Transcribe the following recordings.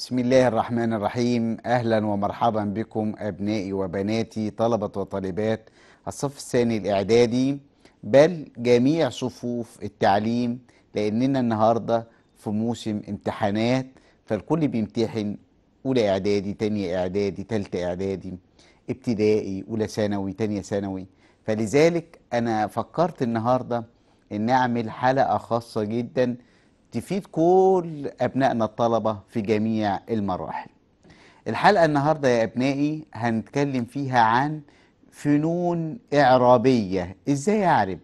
بسم الله الرحمن الرحيم أهلا ومرحبا بكم أبنائي وبناتي طلبة وطالبات الصف الثاني الإعدادي بل جميع صفوف التعليم لأننا النهاردة في موسم امتحانات فالكل بيمتحن أولى إعدادي تانية إعدادي تالتة إعدادي ابتدائي أولى ثانوي تانية ثانوي فلذلك أنا فكرت النهاردة إن أعمل حلقة خاصة جداً تفيد كل أبنائنا الطلبة في جميع المراحل الحلقة النهاردة يا أبنائي هنتكلم فيها عن فنون إعرابية إزاي أعرب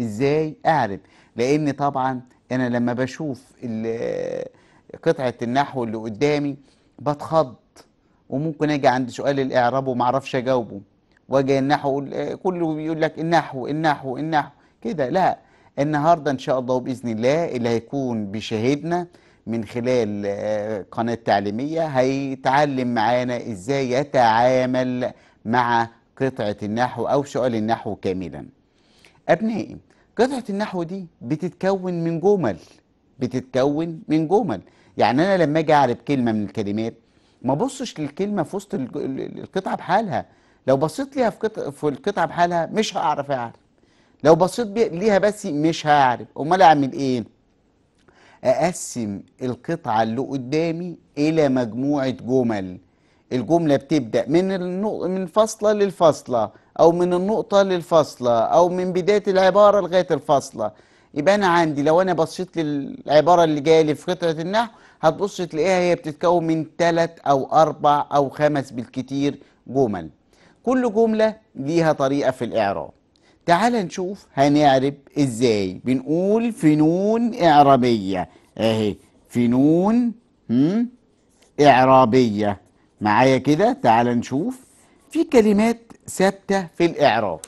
إزاي أعرب لأن طبعا أنا لما بشوف قطعة النحو اللي قدامي بتخض وممكن أجي عند سؤال الإعراب ومعرفش أجاوبه وأجي النحو كله بيقول لك النحو النحو النحو كده لا النهارده ان شاء الله وباذن الله اللي هيكون بيشاهدنا من خلال آه، قناه تعليميه هيتعلم معانا ازاي يتعامل مع قطعه النحو او سؤال النحو كاملا. ابنائي قطعه النحو دي بتتكون من جمل بتتكون من جمل يعني انا لما اجي اعرب كلمه من الكلمات ما ابصش للكلمه في وسط القطعه بحالها لو بصيت ليها في, في القطعه بحالها مش هعرف اعرف لو بصيت ليها بس مش هعرف امال اعمل ايه اقسم القطعه اللي قدامي الى مجموعه جمل الجمله بتبدا من النق... من فصله للفاصله او من النقطه للفاصله او من بدايه العباره لغايه الفاصله يبقى انا عندي لو انا بصيت للعباره اللي جايه لي في قطعه النحو هتبص تلاقيها هي بتتكون من ثلاث او اربع او خمس بالكتير جمل كل جمله ليها طريقه في الاعراب تعال نشوف هنعرب ازاي بنقول فنون اعرابية اهي فنون اعرابية معايا كده تعال نشوف في كلمات ثابتة في الاعراب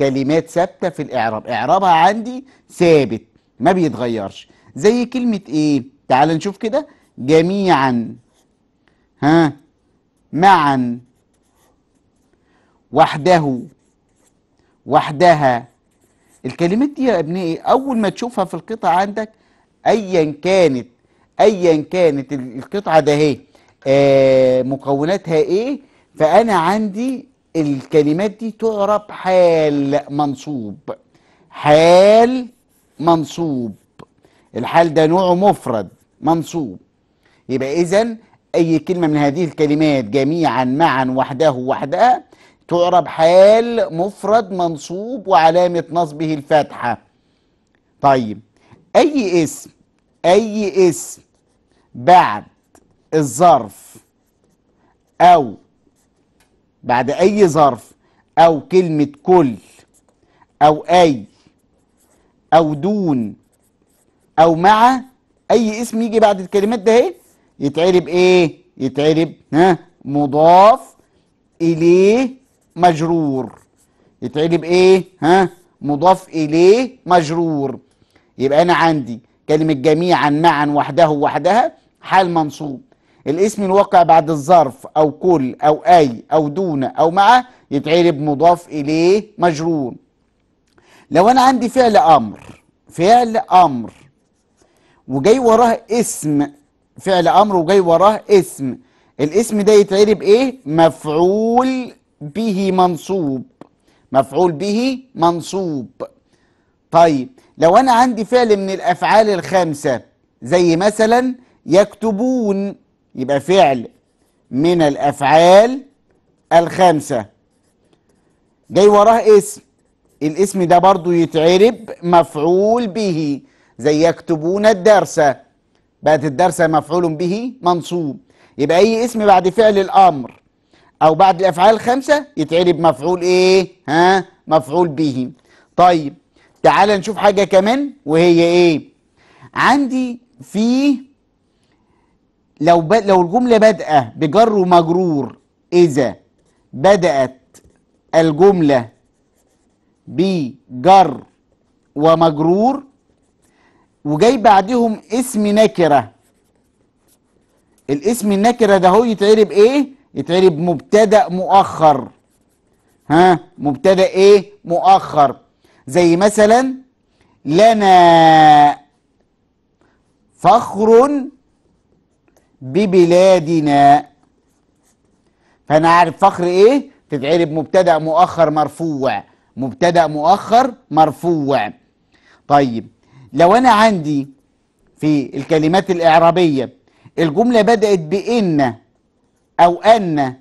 كلمات ثابتة في الاعراب اعرابها عندي ثابت ما بيتغيرش زي كلمة ايه تعال نشوف كده جميعا ها معا وحده وحدها الكلمات دي يا ابني إيه؟ اول ما تشوفها في القطعه عندك ايا كانت ايا كانت القطعه ده إيه؟ اهي مكوناتها ايه فانا عندي الكلمات دي تعرب حال منصوب حال منصوب الحال ده نوعه مفرد منصوب يبقى اذا اي كلمه من هذه الكلمات جميعا معا وحده وحدها تعرب حال مفرد منصوب وعلامة نصبه الفتحة طيب أي اسم أي اسم بعد الظرف أو بعد أي ظرف أو كلمة كل أو أي أو دون أو مع أي اسم يجي بعد الكلمات ده إيه يتعرب إيه يتعرب ها مضاف إليه مجرور يتعلم ايه ها مضاف اليه مجرور يبقى انا عندي كلمه جميعا معا وحده وحدها حال منصوب الاسم الواقع بعد الظرف او كل او اي او دون او مع يتعرب مضاف اليه مجرور لو انا عندي فعل امر فعل امر وجاي وراه اسم فعل امر وجاي وراه اسم الاسم ده يتعرب ايه مفعول به منصوب مفعول به منصوب طيب لو انا عندي فعل من الافعال الخمسه زي مثلا يكتبون يبقى فعل من الافعال الخمسه جاي وراه اسم الاسم ده برضو يتعرب مفعول به زي يكتبون الدرس بقت الدرس مفعول به منصوب يبقى اي اسم بعد فعل الامر او بعد الافعال الخمسه يتعرب مفعول ايه ها مفعول به طيب تعال نشوف حاجه كمان وهي ايه عندي في لو ب... لو الجمله بادئه بجر ومجرور اذا بدات الجمله بجر ومجرور وجاي بعدهم اسم نكره الاسم النكره ده هو يتعرب ايه يتعرب مبتدا مؤخر ها مبتدا ايه مؤخر زي مثلا لنا فخر ببلادنا فانا عارف فخر ايه تتعرب مبتدا مؤخر مرفوع مبتدا مؤخر مرفوع طيب لو انا عندي في الكلمات الاعرابيه الجمله بدات بان أو أن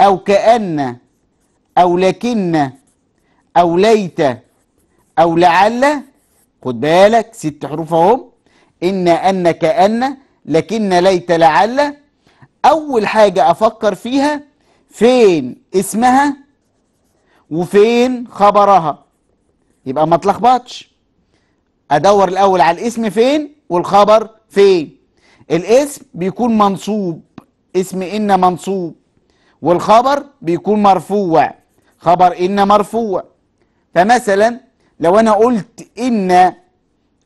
أو كأن أو لكن أو ليت أو لعل خد بالك ست حروف اهم إن أن كأن لكن ليت لعل أول حاجة أفكر فيها فين اسمها وفين خبرها يبقى ما تلخبطش أدور الأول على الاسم فين والخبر فين الاسم بيكون منصوب اسم إن منصوب والخبر بيكون مرفوع خبر إن مرفوع فمثلا لو أنا قلت إن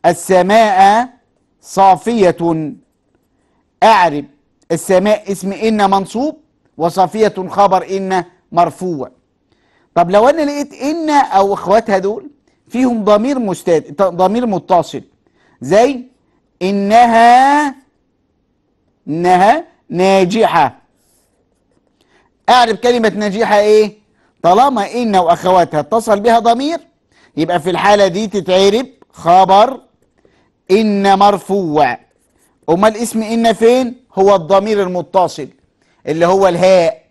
السماء صافية أعرب السماء اسم إن منصوب وصافية خبر إن مرفوع طب لو أنا لقيت إن أو إخواتها دول فيهم ضمير مستد ضمير متصل زي إنها إنها ناجحة أعرف كلمة ناجحة إيه؟ طالما إن وأخواتها اتصل بها ضمير يبقى في الحالة دي تتعرب خبر إن مرفوع أمال اسم إن فين؟ هو الضمير المتصل اللي هو الهاء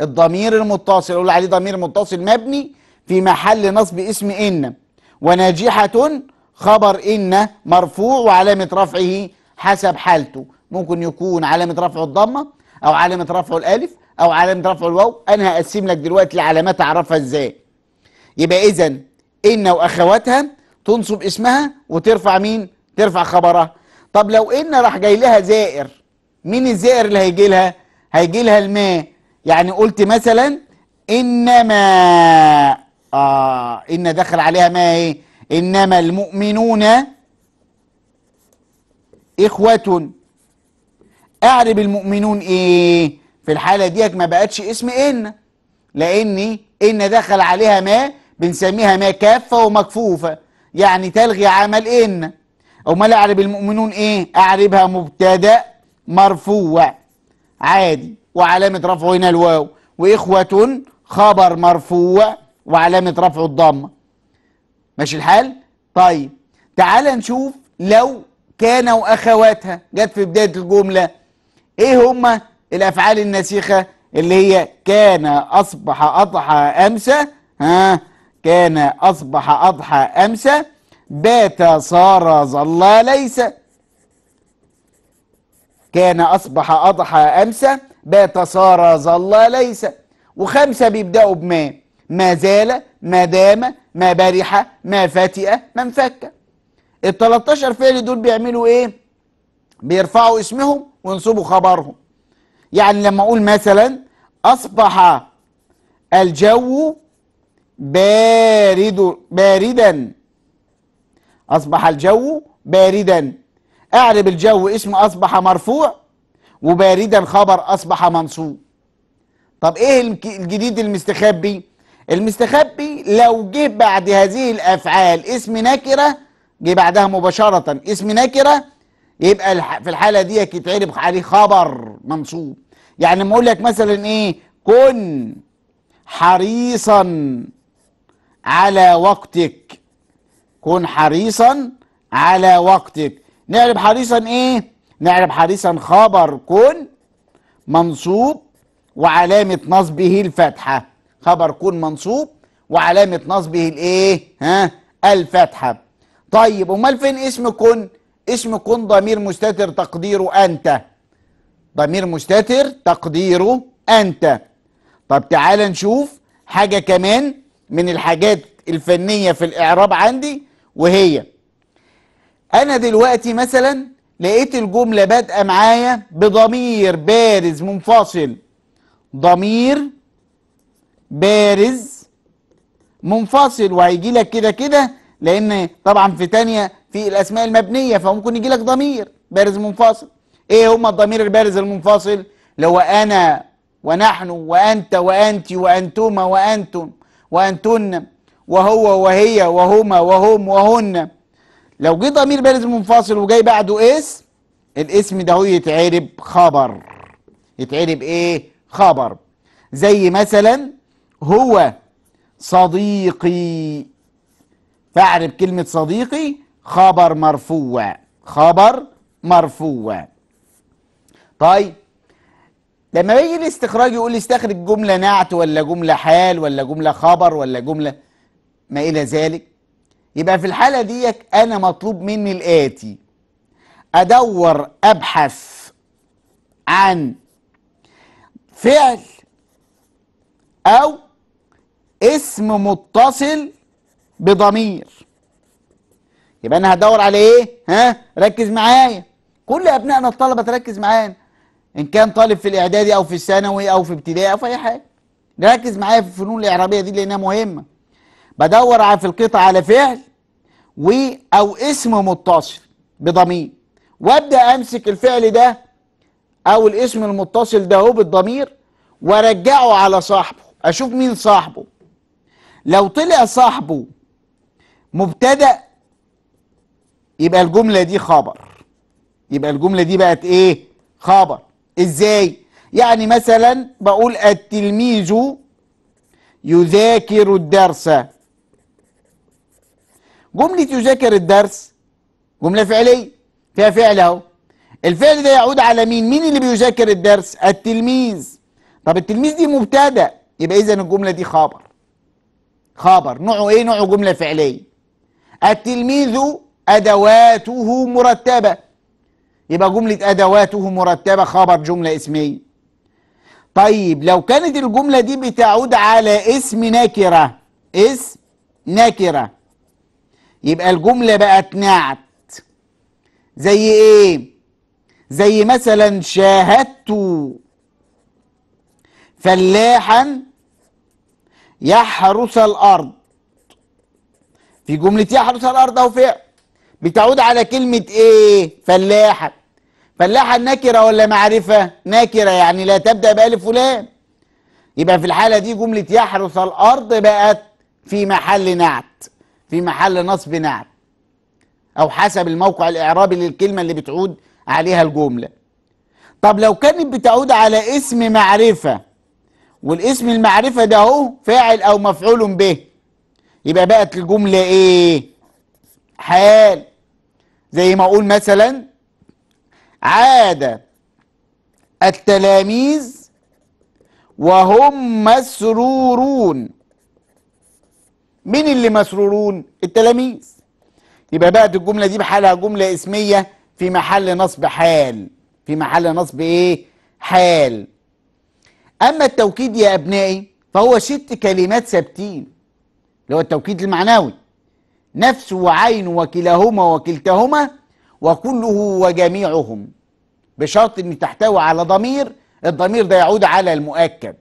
الضمير المتصل قول عليه ضمير متصل مبني في محل نصب اسم إن وناجحة خبر إن مرفوع وعلامة رفعه حسب حالته ممكن يكون علامة رفعه الضمة أو علامة رفعه الألف أو علامة رفعه الواو أنا هقسم لك دلوقتي العلامات أعرفها إزاي يبقى إذا إن وأخواتها تنصب اسمها وترفع مين؟ ترفع خبرها طب لو إن راح جاي لها زائر مين الزائر اللي هيجي لها؟ هيجي لها الماء يعني قلت مثلا إنما آه إن دخل عليها ما إيه؟ إنما المؤمنون إخوة اعرب المؤمنون ايه في الحالة ديت ما بقتش اسم ان لان ان دخل عليها ما بنسميها ما كافة ومكفوفة يعني تلغي عمل ان امال اعرب المؤمنون ايه اعربها مبتدأ مرفوع عادي وعلامة رفعه هنا الواو واخوة خبر مرفوع وعلامة رفعه الضمة ماشي الحال طيب تعال نشوف لو كان واخواتها جت في بداية الجملة ايه هما الافعال النسيخة اللي هي كان اصبح اضحى امسى ها كان اصبح اضحى امسى بات صار ظل ليس كان اصبح اضحى امسى بات صار ظل ليس وخمسة بيبدأوا بما ما زال ما دام ما برح ما فتئ ما انفك ال 13 فعل دول بيعملوا ايه بيرفعوا اسمهم وانصبوا خبرهم يعني لما أقول مثلا أصبح الجو بارد باردا أصبح الجو باردا أعرب الجو اسم أصبح مرفوع وباردا خبر أصبح منصوب طب إيه الجديد المستخبي؟ المستخبي لو جه بعد هذه الأفعال اسم نكرة جه بعدها مباشرة اسم نكرة يبقى في الحاله دي يتعرب عليه خبر منصوب يعني لما اقول لك مثلا ايه كن حريصا على وقتك كن حريصا على وقتك نعرب حريصا ايه نعرب حريصا خبر كن منصوب وعلامه نصبه الفتحه خبر كن منصوب وعلامه نصبه الايه ها الفتحه طيب امال فين اسم كن اسم كن ضمير مستتر تقديره أنت ضمير مستتر تقديره أنت طب تعال نشوف حاجة كمان من الحاجات الفنية في الإعراب عندي وهي أنا دلوقتي مثلا لقيت الجملة بادئة معايا بضمير بارز منفصل ضمير بارز منفصل وهيجي لك كده كده لأن طبعا في تانية في الأسماء المبنية فممكن يجي لك ضمير بارز منفصل إيه هما الضمير البارز المنفصل اللي هو أنا ونحن وأنت وأنت وأنتما وأنتم وأنتن وهو وهي وهما وهم وهن لو جه ضمير بارز منفصل وجاي بعده اسم الاسم ده يتعرب خبر يتعرب ايه خبر زي مثلا هو صديقي فاعرب كلمة صديقي خبر مرفوع خبر مرفوع طيب لما بيجي الاستخراج يقول استخرج جملة نعت ولا جملة حال ولا جملة خبر ولا جملة ما إلى ذلك يبقى في الحالة ديك أنا مطلوب مني الآتي أدور أبحث عن فعل أو اسم متصل بضمير يبقى انا هدور على ايه ها ركز معايا كل ابنائنا الطلبه تركز معانا ان كان طالب في الاعدادي او في الثانوي او في ابتدائي او في اي حاجه ركز معايا في الفنون الاعرابيه دي لانها مهمه بدور على في القطعه على فعل و او اسم متصل بضمير وابدا امسك الفعل ده او الاسم المتصل ده هو بالضمير وارجعه على صاحبه اشوف مين صاحبه لو طلع صاحبه مبتدا يبقى الجملة دي خبر يبقى الجملة دي بقت ايه خبر ازاي يعني مثلا بقول التلميذ يذاكر الدرس جملة يذاكر الدرس جملة فعلية فيها فعل اهو الفعل ده يعود على مين مين اللي بيذاكر الدرس التلميذ طب التلميذ دي مبتدا يبقى اذا الجملة دي خبر خبر نوعه ايه نوعه جملة فعلية التلميذ أدواته مرتبة يبقى جملة أدواته مرتبة خبر جملة اسمية طيب لو كانت الجملة دي بتعود على اسم نكرة اسم نكرة يبقى الجملة بقت نعت زي ايه زي مثلا شاهدت فلاحا يحرس الارض في جملة يحرس الارض او فعل بتعود على كلمة ايه فلاحة فلاحة نكرة ولا معرفة نكرة يعني لا تبدأ بألف فلان يبقى في الحالة دي جملة يحرث الأرض بقت في محل نعت في محل نصب نعت أو حسب الموقع الإعرابي للكلمة اللي بتعود عليها الجملة طب لو كانت بتعود على اسم معرفة والاسم المعرفة ده هو فاعل أو مفعول به يبقى بقت الجملة إيه حال زي ما أقول مثلا عاد التلاميذ وهم مسرورون مين اللي مسرورون التلاميذ يبقى بقت الجملة دي بحالها جملة اسمية في محل نصب حال في محل نصب ايه حال اما التوكيد يا ابنائي فهو ست كلمات ثابتين اللي هو التوكيد المعنوي نفس وعين وكلاهما وكلتهما وكله وجميعهم بشرط ان تحتوي على ضمير الضمير ده يعود على المؤكد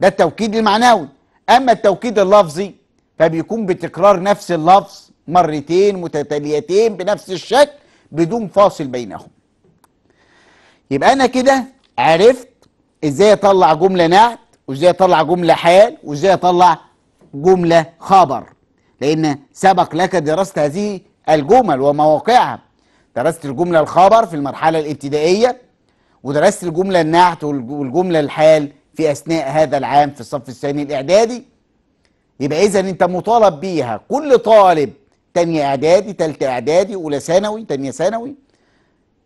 ده التوكيد المعنوي اما التوكيد اللفظي فبيكون بتكرار نفس اللفظ مرتين متتاليتين بنفس الشكل بدون فاصل بينهم يبقى انا كده عرفت ازاي اطلع جمله نعت وازاي اطلع جمله حال وازاي اطلع جمله خبر لأن سبق لك دراسة هذه الجمل ومواقعها درست الجملة الخبر في المرحلة الابتدائية ودرست الجملة النعت والجملة الحال في أثناء هذا العام في الصف الثاني الإعدادي يبقى إذا أنت مطالب بيها كل طالب تانية إعدادي تالتة إعدادي أولى ثانوي تانية ثانوي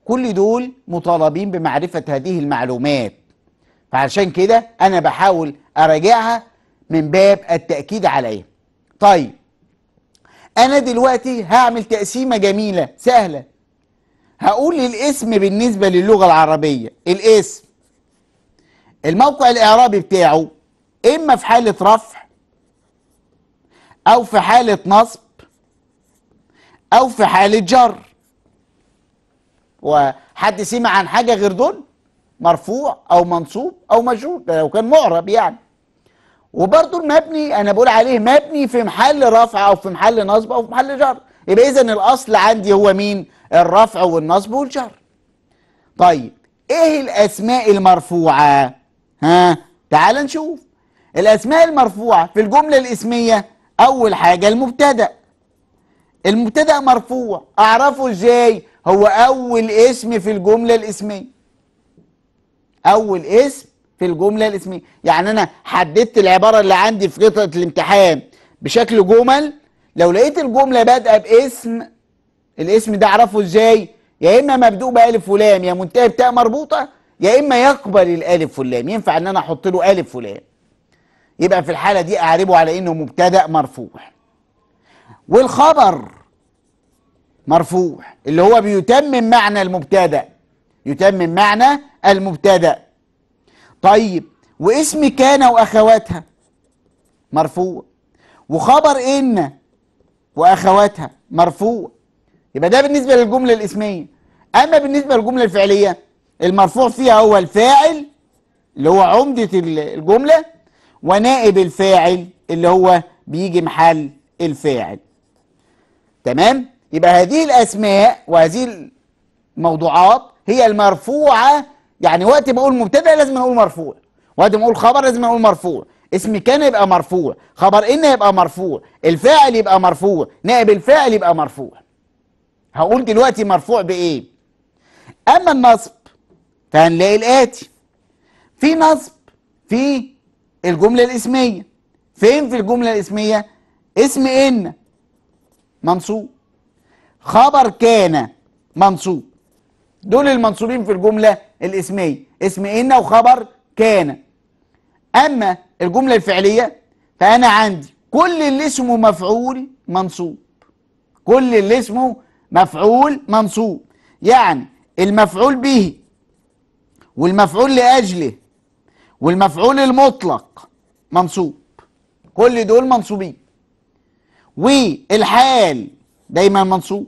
كل دول مطالبين بمعرفة هذه المعلومات فعشان كده أنا بحاول أراجعها من باب التأكيد عليها طيب انا دلوقتي هعمل تقسيمه جميله سهله هقول الاسم بالنسبه للغه العربيه الاسم الموقع الاعرابي بتاعه اما في حاله رفع او في حاله نصب او في حاله جر وحد سمع عن حاجه غير دول مرفوع او منصوب او مجرور ده لو كان معرب يعني وبرضه المبني انا بقول عليه مبني في محل رفع او في محل نصب او في محل جر يبقى اذا الاصل عندي هو مين الرفع والنصب والجر طيب ايه الاسماء المرفوعه ها تعال نشوف الاسماء المرفوعه في الجمله الاسميه اول حاجه المبتدا المبتدا مرفوع اعرفه ازاي هو اول اسم في الجمله الاسميه اول اسم في الجمله الاسميه يعني انا حددت العباره اللي عندي في قطعه الامتحان بشكل جمل لو لقيت الجمله بادئه باسم الاسم ده اعرفه ازاي يا اما مبدوء بالف ولام يا منتهي بتاء مربوطه يا اما يقبل الالف واللام ينفع ان انا احط له الف ولام يبقى في الحاله دي اعربه على انه مبتدا مرفوع والخبر مرفوع اللي هو بيتمم معنى المبتدا يتمم معنى المبتدا طيب واسم كان واخواتها مرفوع وخبر ان واخواتها مرفوع يبقى ده بالنسبه للجمله الاسميه اما بالنسبه للجمله الفعليه المرفوع فيها هو الفاعل اللي هو عمده الجمله ونائب الفاعل اللي هو بيجي محل الفاعل تمام يبقى هذه الاسماء وهذه الموضوعات هي المرفوعه يعني وقت ما اقول مبتدا لازم اقول مرفوع وقت ما اقول خبر لازم اقول مرفوع اسم كان يبقى مرفوع خبر ان يبقى مرفوع الفاعل يبقى مرفوع نائب الفاعل يبقى مرفوع هقول دلوقتي مرفوع بايه اما النصب فهنلاقي الاتي في نصب في الجمله الاسميه فين في الجمله الاسميه اسم ان منصوب خبر كان منصوب دول المنصوبين في الجملة الاسمية اسم إن وخبر كان أما الجملة الفعلية فأنا عندي كل اللي اسمه مفعول منصوب كل اللي اسمه مفعول منصوب يعني المفعول به والمفعول لأجله والمفعول المطلق منصوب كل دول منصوبين والحال دايما منصوب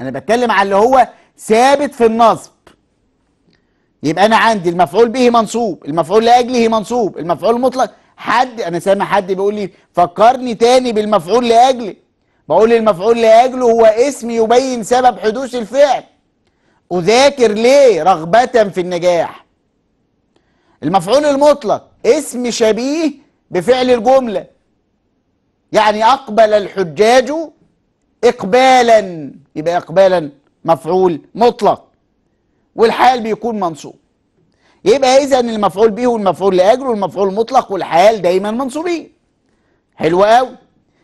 انا بتكلم على اللي هو ثابت في النصب يبقى انا عندي المفعول به منصوب المفعول لاجله منصوب المفعول المطلق حد انا سامع حد بيقول لي فكرني تاني بالمفعول لاجله بقول المفعول لاجله هو اسم يبين سبب حدوث الفعل اذاكر ليه رغبه في النجاح المفعول المطلق اسم شبيه بفعل الجمله يعني اقبل الحجاج اقبالا يبقى اقبالا مفعول مطلق والحال بيكون منصوب يبقى اذا المفعول به والمفعول لاجله والمفعول المطلق والحال دايما منصوبين حلو قوي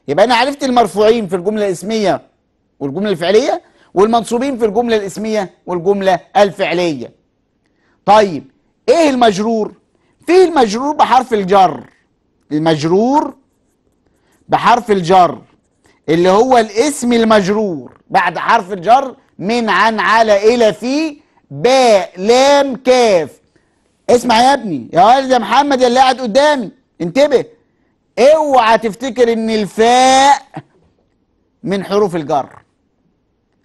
يبقى انا عرفت المرفوعين في الجمله الاسميه والجمله الفعليه والمنصوبين في الجمله الاسميه والجمله الفعليه طيب ايه المجرور في المجرور بحرف الجر المجرور بحرف الجر اللي هو الاسم المجرور بعد حرف الجر من عن على إلى في باء لام كاف اسمع يا ابني يا ولد يا محمد يا اللي قاعد قدامي انتبه اوعى تفتكر ان الفاء من حروف الجر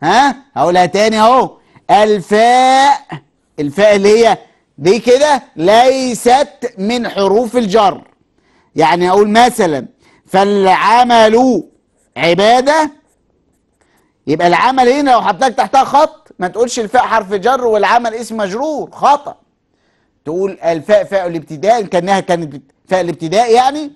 ها هقولها تاني اهو الفاء الفاء اللي هي دي كده ليست من حروف الجر يعني اقول مثلا فالعمل عباده يبقى العمل هنا لو حطيتك تحتها خط ما تقولش الفاء حرف جر والعمل اسم مجرور خطأ تقول الفاء فاء الابتداء كانها كانت فاء الابتداء يعني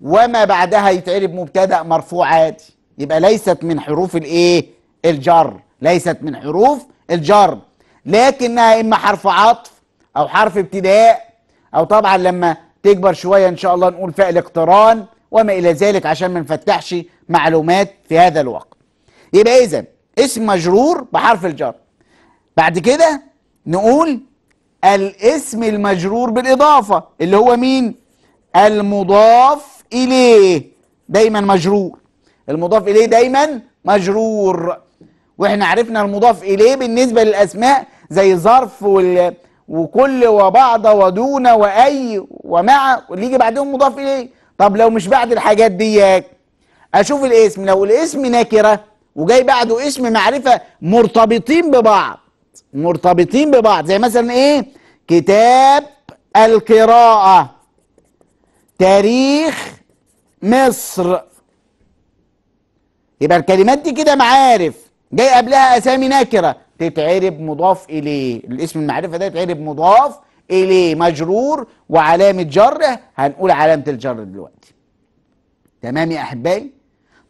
وما بعدها يتعرب مبتدا مرفوع عادي يبقى ليست من حروف الايه الجر ليست من حروف الجر لكنها اما حرف عطف او حرف ابتداء او طبعا لما تكبر شويه ان شاء الله نقول فاء الاقتران وما الى ذلك عشان ما نفتحش معلومات في هذا الوقت يبقى اذا اسم مجرور بحرف الجر بعد كده نقول الاسم المجرور بالاضافه اللي هو مين المضاف اليه دايما مجرور المضاف اليه دايما مجرور واحنا عرفنا المضاف اليه بالنسبه للاسماء زي ظرف وال... وكل وبعض ودون واي ومع اللي يجي بعدهم مضاف اليه طب لو مش بعد الحاجات ديك اشوف الاسم لو الاسم نكره وجاي بعده اسم معرفة مرتبطين ببعض مرتبطين ببعض زي مثلا ايه كتاب القراءة تاريخ مصر يبقى الكلمات دي كده معارف جاي قبلها اسامي نكرة تتعرب مضاف اليه الاسم المعرفة ده يتعرب مضاف اليه مجرور وعلامة جره هنقول علامة الجر دلوقتي تمام يا احبائي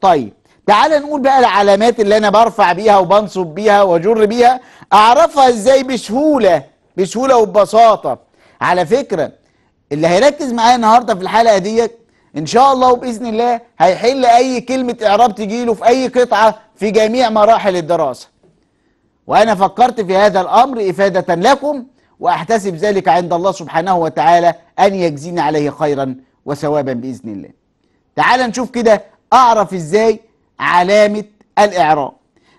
طيب تعال نقول بقى العلامات اللي انا برفع بيها وبنصب بيها واجر بيها اعرفها ازاي بسهوله بسهوله وببساطه على فكره اللي هيركز معايا النهارده في الحلقه ديت ان شاء الله وباذن الله هيحل اي كلمه اعراب تجيله في اي قطعه في جميع مراحل الدراسه وانا فكرت في هذا الامر افاده لكم واحتسب ذلك عند الله سبحانه وتعالى ان يجزيني عليه خيرا وثوابا باذن الله تعال نشوف كده اعرف ازاي علامة الإعراب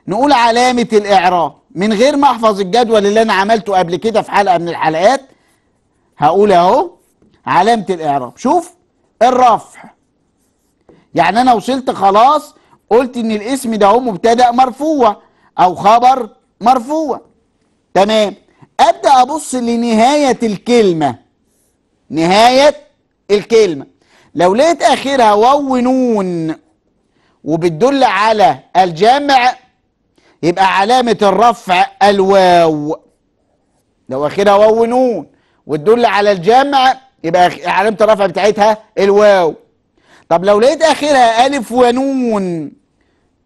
نقول علامة الإعراب من غير ما أحفظ الجدول اللي أنا عملته قبل كده في حلقة من الحلقات هقول أهو علامة الإعراب شوف الرفع يعني أنا وصلت خلاص قلت إن الاسم ده هو مبتدأ مرفوع أو خبر مرفوع تمام أبدأ أبص لنهاية الكلمة نهاية الكلمة لو لقيت آخرها واو نون وبتدل على الجمع يبقى علامة الرفع الواو لو اخرها واو نون وتدل على الجمع يبقى علامة الرفع بتاعتها الواو طب لو لقيت اخرها الف ونون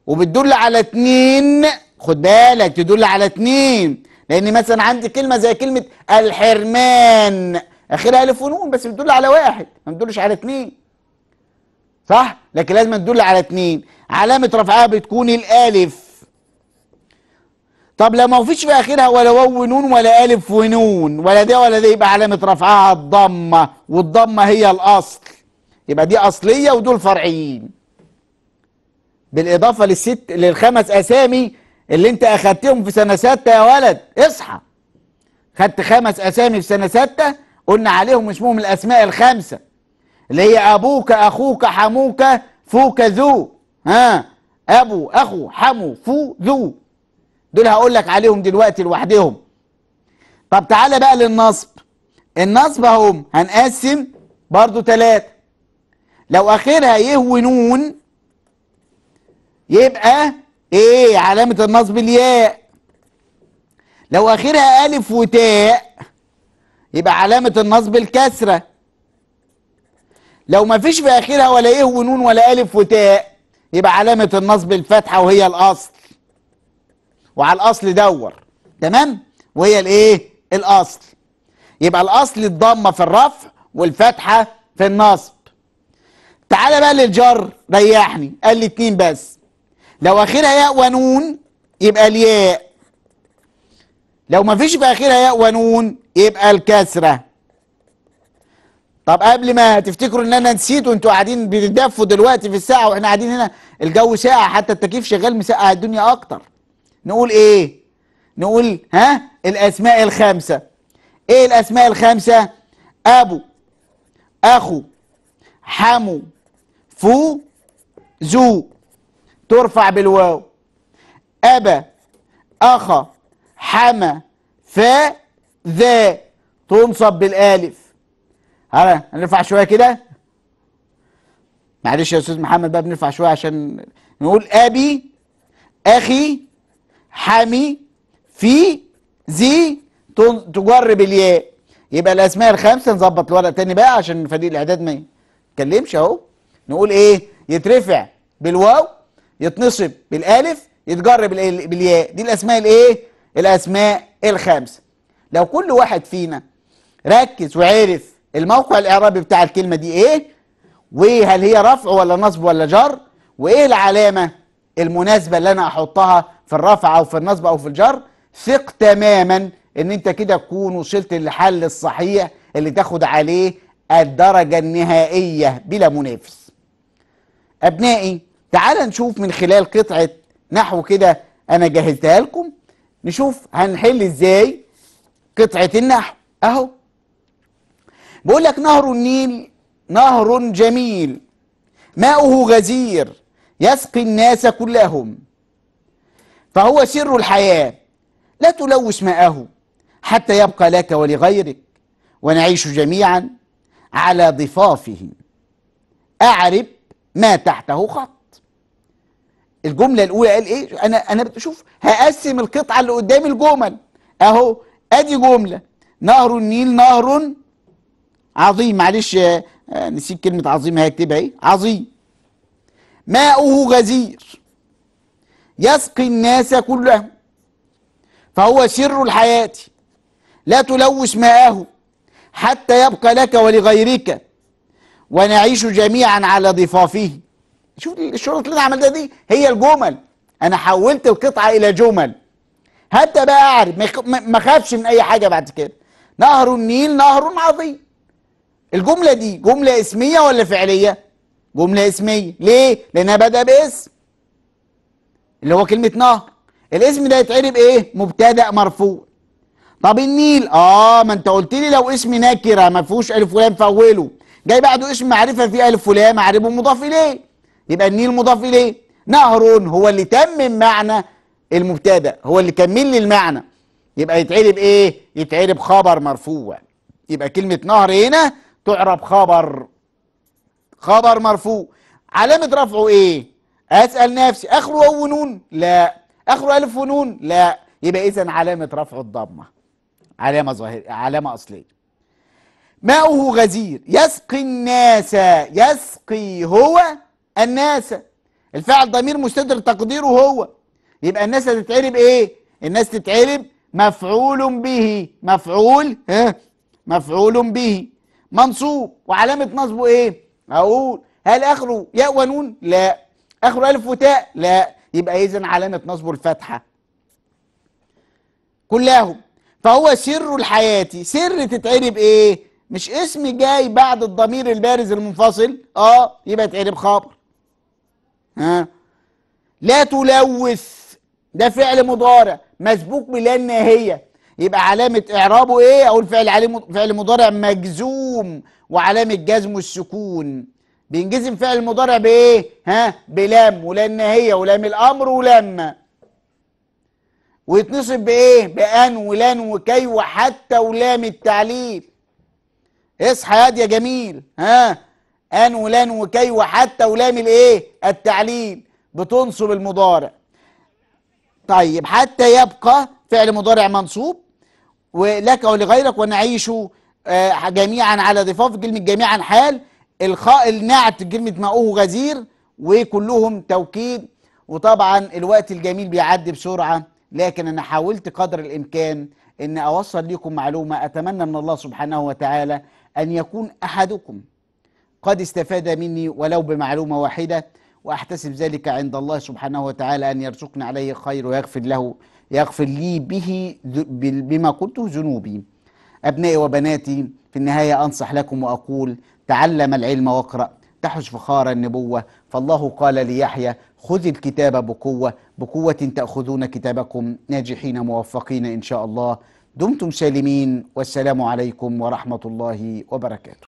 وبتدل على اتنين خد بالك تدل على اتنين لان مثلا عندي كلمة زي كلمة الحرمان اخرها الف ونون بس بتدل على واحد ما بتدلش على اتنين صح لكن لازم تدل على اتنين علامه رفعها بتكون الالف طب لو ما فيش في اخرها ولا واو ونون ولا الف ونون ولا ده ولا ده يبقى علامه رفعها الضمه والضمه هي الاصل يبقى دي اصليه ودول فرعيين بالاضافه للست للخمس اسامي اللي انت اخدتهم في سنه سته يا ولد اصحى خدت خمس اسامي في سنه سته قلنا عليهم اسمهم الاسماء الخمسه اللي هي أبوك أخوك حموك فوك ذو ها أبو أخو حمو فو ذو دول هقول لك عليهم دلوقتي لوحدهم طب تعالى بقى للنصب النصب هم هنقسم برضو ثلاثة لو آخرها يه ونون يبقى إيه علامة النصب الياء لو آخرها ألف وتاء يبقى علامة النصب الكسرة لو ما فيش في اخرها ولا ايه ونون ولا الف وتاء يبقى علامه النصب الفتحه وهي الاصل وعلى الاصل دور تمام وهي الايه الاصل يبقى الاصل الضمه في الرفع والفتحه في النصب تعالى بقى للجر ريحني قال لي اتنين بس لو اخرها ياء ونون يبقى الياء لو ما فيش في اخرها ياء ونون يبقى الكسره طب قبل ما تفتكروا ان انا نسيت وانتوا قاعدين بتدفوا دلوقتي في الساعه واحنا قاعدين هنا الجو ساقع حتى التكييف شغال مسقع الدنيا اكتر نقول ايه نقول ها الاسماء الخمسه ايه الاسماء الخمسه ابو اخو حمو فو زو ترفع بالواو ابا اخا حما فا ذا تنصب بالالف هلا نرفع شويه كده معلش يا استاذ محمد بقى بنرفع شويه عشان نقول ابي اخي حامي في ذي تجرب الياء يبقى الاسماء الخمسه نظبط الورق تاني بقى عشان فريق الاعداد ما يتكلمش اهو نقول ايه يترفع بالواو يتنصب بالالف يتجرب بالياء دي الاسماء الايه الاسماء الخمسه لو كل واحد فينا ركز وعرف الموقع الاعرابي بتاع الكلمه دي ايه وهل هي رفع ولا نصب ولا جر وايه العلامه المناسبه اللي انا احطها في الرفع او في النصب او في الجر ثق تماما ان انت كده تكون وصلت للحل الصحيح اللي تاخد عليه الدرجه النهائيه بلا منافس ابنائي تعال نشوف من خلال قطعه نحو كده انا جهزتها لكم نشوف هنحل ازاي قطعه النحو اهو بيقول لك نهر النيل نهر جميل ماؤه غزير يسقي الناس كلهم فهو سر الحياة لا تلوث ماءه حتى يبقى لك ولغيرك ونعيش جميعا على ضفافه أعرب ما تحته خط الجملة الأولى قال إيه أنا أنا بشوف هقسم القطعة اللي قدامي الجمل أهو أدي جملة نهر النيل نهر عظيم معلش آه، نسيت كلمة عظيم هكتبها ايه عظيم ماؤه غزير يسقي الناس كلهم فهو سر الحياة لا تلوث ماءه حتى يبقى لك ولغيرك ونعيش جميعا على ضفافه شوف الشروط اللي انا عملتها دي هي الجمل انا حولت القطعه الى جمل حتى بقى اعرف ما اخافش من اي حاجه بعد كده نهر النيل نهر عظيم الجملة دي جملة اسمية ولا فعلية؟ جملة اسمية ليه؟ لأنها بدا باسم اللي هو كلمة نهر الاسم ده يتعرب ايه؟ مبتدأ مرفوع طب النيل اه ما انت قلت لي لو اسم نكرة ما فيهوش ألف ولام فاوله جاي بعده اسم معرفة فيه ألف ولام معربه مضاف إليه يبقى النيل مضاف إليه نهر هو اللي تمم معنى المبتدأ هو اللي كمل لي المعنى يبقى يتعرب ايه؟ يتعرب خبر مرفوع يبقى كلمة نهر هنا تعرب خبر خبر مرفوع علامة رفعه ايه اسأل نفسي اخره واو ونون لا اخره الف ونون لا يبقى اذا علامة رفعه الضمة علامة ظاهرة علامة اصلية ماؤه غزير يسقي الناس يسقي هو الناس الفعل ضمير مستتر تقديره هو يبقى الناس هتتعرب ايه الناس تتعرب مفعول به مفعول ها مفعول به منصوب وعلامة نصبه ايه اقول هل اخره ياء ونون لا اخره الف وتاء لا يبقى اذا علامة نصبه الفتحة كلهم فهو سر الحياة سر تتعرب ايه مش اسم جاي بعد الضمير البارز المنفصل اه يبقى يتعرب خبر ها لا تلوث ده فعل مضارع مسبوق بلا الناهية يبقى علامة إعرابه إيه؟ أقول فعل عليه فعل مضارع مجزوم وعلامة جزمه السكون بينجزم فعل المضارع بإيه؟ ها؟ بلام ولان هي ولام الأمر ولما ويتنصب بإيه؟ بأن ولان وكي وحتى ولام التعليل اصحى يا يا جميل ها؟ أن ولان وكي وحتى ولام الإيه؟ التعليل بتنصب المضارع طيب حتى يبقى فعل مضارع منصوب ولك ولغيرك ونعيش آه، جميعا على ضفاف كلمة جميعا حال الخاء النعت كلمة ماؤه غزير وكلهم توكيد وطبعا الوقت الجميل بيعدي بسرعة لكن أنا حاولت قدر الإمكان أن أوصل لكم معلومة أتمنى من الله سبحانه وتعالى أن يكون أحدكم قد استفاد مني ولو بمعلومة واحدة وأحتسب ذلك عند الله سبحانه وتعالى أن يرزقنا عليه خير ويغفر له يغفر لي به بما قلته ذنوبي أبنائي وبناتي في النهاية أنصح لكم وأقول تعلم العلم واقرأ تحش فخار النبوة فالله قال ليحيى خذ الكتاب بقوة بقوة تأخذون كتابكم ناجحين موفقين إن شاء الله دمتم سالمين والسلام عليكم ورحمة الله وبركاته